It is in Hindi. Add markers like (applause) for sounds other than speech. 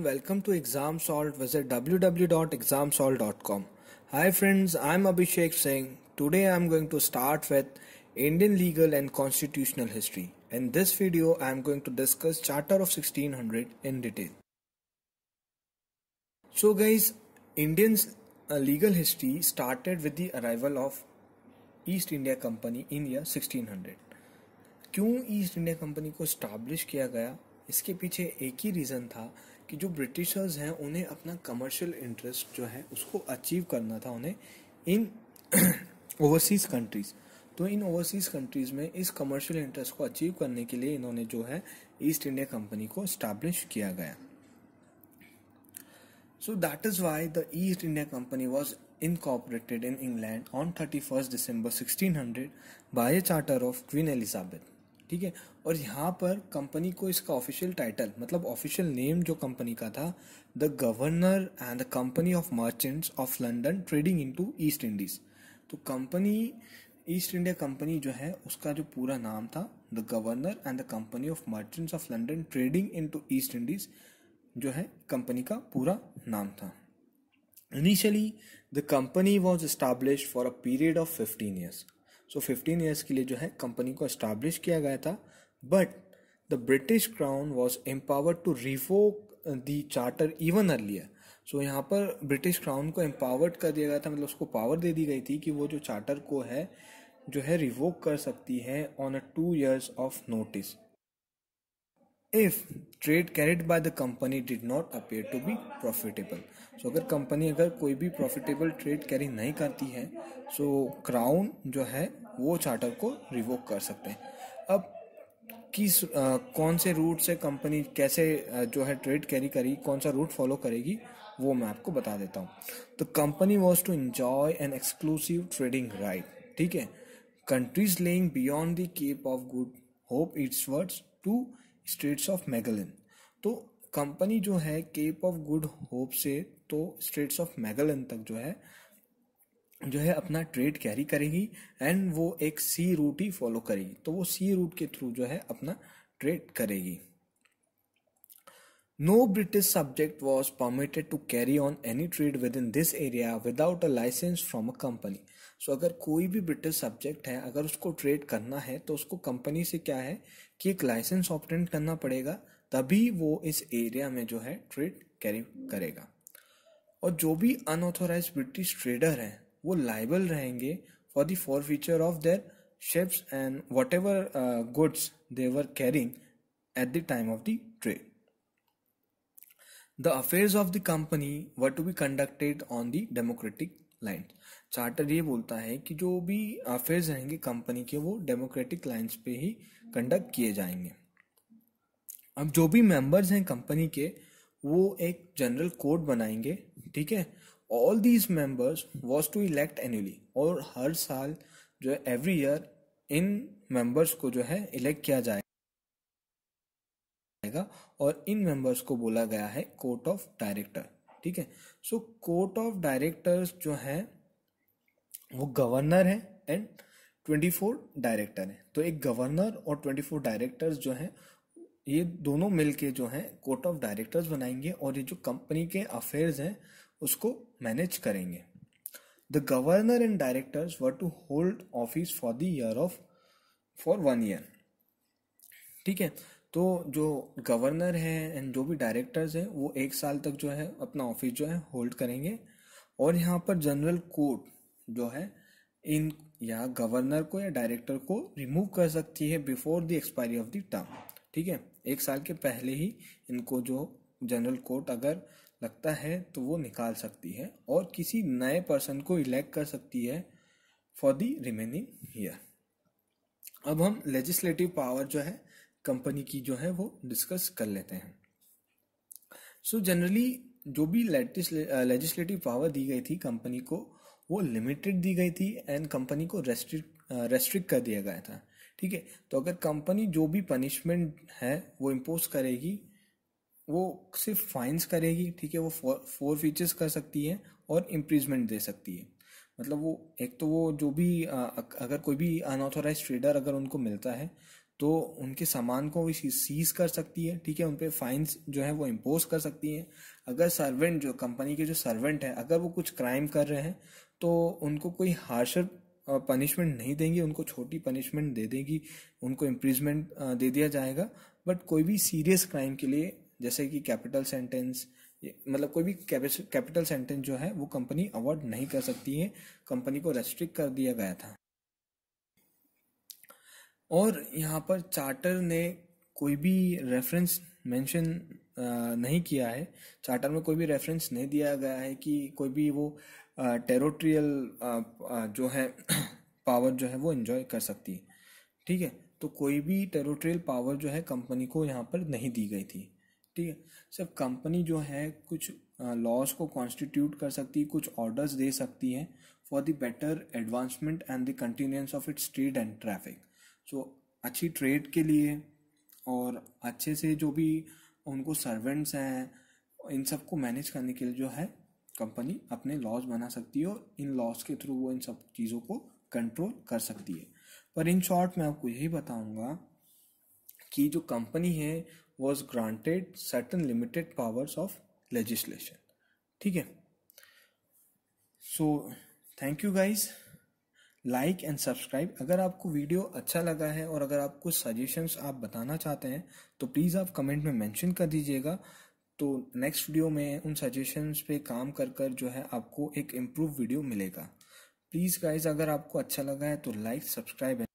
welcome to Exam visit www.examsolved.com. Hi friends, I'm Abhishek Singh. Today I'm going to start with Indian legal and constitutional history. In this video I'm going to discuss Charter of 1600 in detail. So guys, Indian's uh, legal history started with the arrival of East India Company in year 1600. क्यों ईस्ट इंडिया कंपनी को स्टैब्लिश किया गया इसके पीछे एक ही रीज़न था कि जो ब्रिटिशर्स हैं उन्हें अपना कमर्शियल इंटरेस्ट जो है उसको अचीव करना था उन्हें इन ओवरसीज़ कंट्रीज़ तो इन ओवरसीज़ कंट्रीज़ में इस कमर्शियल इंटरेस्ट को अचीव करने के लिए इन्होंने जो है ईस्ट इंडिया कंपनी को इस्टेब्लिश किया गया So that is why the East India Company was incorporated in England on 31st December 1600 by a charter of Queen Elizabeth. ठीक है और यहाँ पर कंपनी को इसका ऑफिशियल टाइटल मतलब ऑफिशियल नेम जो कंपनी का था the governor and the company of merchants of London trading to East Indies तो कंपनी ईस्ट इंडिया कंपनी जो है उसका जो पूरा नाम था the governor and the company of merchants of London trading to East Indies जो है कंपनी का पूरा नाम था initially the company was established for a period of fifteen years so fifteen years के लिए जो है कंपनी को इस्टाब्लिश किया गया था but the British crown was empowered to revoke the charter even earlier so यहाँ पर ब्रिटिश क्राउन को एम्पावर्ड कर दिया गया था मतलब उसको पावर दे दी गई थी कि वो जो चार्टर को है जो है रिवोक कर सकती है on a two years of notice if trade carried by the company did not appear to be profitable so अगर कंपनी अगर कोई भी प्रॉफिटेबल ट्रेड कैरी नहीं करती है सो so क्राउन जो है वो चार्टर को रिवोक कर सकते हैं अब किस आ, कौन से रूट से कंपनी कैसे आ, जो है ट्रेड कैरी करेगी कौन सा रूट फॉलो करेगी वो मैं आपको बता देता हूँ तो company was to enjoy an exclusive trading right ठीक है countries lying beyond the Cape of Good Hope eastwards to straits of Magellan तो कंपनी जो है केप ऑफ गुड होप से तो स्टेट्स ऑफ मेगलिन तक जो है जो है अपना ट्रेड कैरी करेगी एंड वो एक सी रूट ही फॉलो करेगी तो वो सी रूट के थ्रू जो है अपना ट्रेड करेगी no British subject was permitted to carry on any trade within this area without a licence from a company so अगर कोई भी ब्रिटिश सब्जेक्ट है अगर उसको ट्रेड करना है तो उसको कंपनी से क्या है कि एक लाइसेंस ऑप्टेंट करना पड़ेगा तभी वो इस एरिया में जो है ट्रेड कैरी करेगा और जो भी अनऑथोराइज ब्रिटिश ट्रेडर हैं वो लाइबल रहेंगे for the forfeiture of their ships and whatever goods they were carrying at the time of the trade the affairs of the company what to be conducted on the democratic line charter ये बोलता है कि जो भी अफेयर्स रहेंगे कंपनी के वो डेमोक्रेटिक लाइन्स पे ही कंडक्ट किए जाएंगे अब जो भी मेंबर्स हैं कंपनी के वो एक जनरल कोड बनाएंगे ठीक है all these members was to elect annually और हर साल जो है एवरी ईयर इन मेंबर्स को जो है इलेक्ट किया जाएगा और इन मेंबर्स को बोला गया है कोर्ट ऑफ डायरेक्टर ठीक है सो कोर्ट ऑफ डायरेक्टर्स जो है वो गवर्नर है एंड ट्वेंटी फोर डायरेक्टर हैं तो एक गवर्नर और ट्वेंटी फोर डायरेक्टर्स जो हैं ये दोनों मिलके जो हैं कोर्ट ऑफ डायरेक्टर्स बनाएंगे और ये जो कंपनी के अफेयर्स हैं उसको मैनेज करेंगे the governor and directors were to hold office for the year of for one year ठीक है तो जो गवर्नर हैं एंड जो भी डायरेक्टर्स हैं वो एक साल तक जो है अपना ऑफिस जो है होल्ड करेंगे और यहाँ पर जनरल कोर्ट जो है इन या गवर्नर को या डायरेक्टर को रिमूव कर सकती है before the expiry of the term ठीक है एक साल के पहले ही इनको जो जनरल कोर्ट अगर लगता है तो वो निकाल सकती है और किसी नए पर्सन को इलेक्ट कर सकती है फॉर दी रिमेनिंग ईयर अब हम लेजिस्लेटिव पावर जो है कंपनी की जो है वो डिस्कस कर लेते हैं सो so जनरली जो भी लेजिस्लेटिव पावर uh, दी गई थी कंपनी को वो लिमिटेड दी गई थी एंड कंपनी को रेस्ट्रिक रेस्ट्रिक्ट uh, कर दिया गया था ठीक है तो अगर कंपनी जो भी पनिशमेंट है वो इम्पोज करेगी वो सिर्फ फाइन्स करेगी ठीक है वो फोर फीचर्स कर सकती है और इम्प्रीजमेंट दे सकती है मतलब वो एक तो वो जो भी अगर कोई भी अनऑथोराइज ट्रेडर अगर उनको मिलता है तो उनके सामान को वो सीज कर सकती है ठीक है उन पर फाइन्स जो है वो इम्पोज कर सकती है अगर सर्वेंट जो कंपनी के जो सर्वेंट है अगर वो कुछ क्राइम कर रहे हैं तो उनको कोई हार्शर पनिशमेंट नहीं देंगे उनको छोटी पनिशमेंट दे देगी उनको इम्प्रीजमेंट दे दिया जाएगा बट कोई भी सीरियस क्राइम के लिए जैसे कि कैपिटल सेंटेंस मतलब कोई भी कैपिटल सेंटेंस जो है वो कंपनी अवॉर्ड नहीं कर सकती है कंपनी को रेस्ट्रिक्ट कर दिया गया था और यहाँ पर चार्टर ने कोई भी रेफरेंस मेंशन नहीं किया है चार्टर में कोई भी रेफरेंस नहीं दिया गया है कि कोई भी वो टेरोट्रियल जो है पावर (clears throat) जो है वो एंजॉय कर सकती है ठीक है तो कोई भी टेरोट्रियल पावर जो है कंपनी को यहाँ पर नहीं दी गई थी ठीक है सर कंपनी जो है कुछ लॉस को कॉन्स्टिट्यूट कर सकती है कुछ ऑर्डर्स दे सकती है for the better advancement and the continuance of its trade and traffic so अच्छी ट्रेड के लिए और अच्छे से जो भी उनको सर्वेंट्स हैं इन सब को मैनेज करने के लिए जो है कंपनी अपने लॉज बना सकती है और इन लॉज के थ्रू वो इन सब चीज़ों को कंट्रोल कर सकती है पर इन शॉर्ट मैं आपको यही बताऊंगा कि जो कंपनी है was granted certain limited powers of legislation ठीक है so thank you guys like and subscribe अगर आपको वीडियो अच्छा लगा है और अगर आपको सजेशंस आप बताना चाहते हैं तो प्लीज़ आप कमेंट में मेंशन कर दीजिएगा तो नेक्स्ट वीडियो में उन सजेशंस पे काम कर कर जो है आपको एक इम्प्रूव वीडियो मिलेगा प्लीज़ गाइज अगर आपको अच्छा लगा है तो लाइक सब्सक्राइब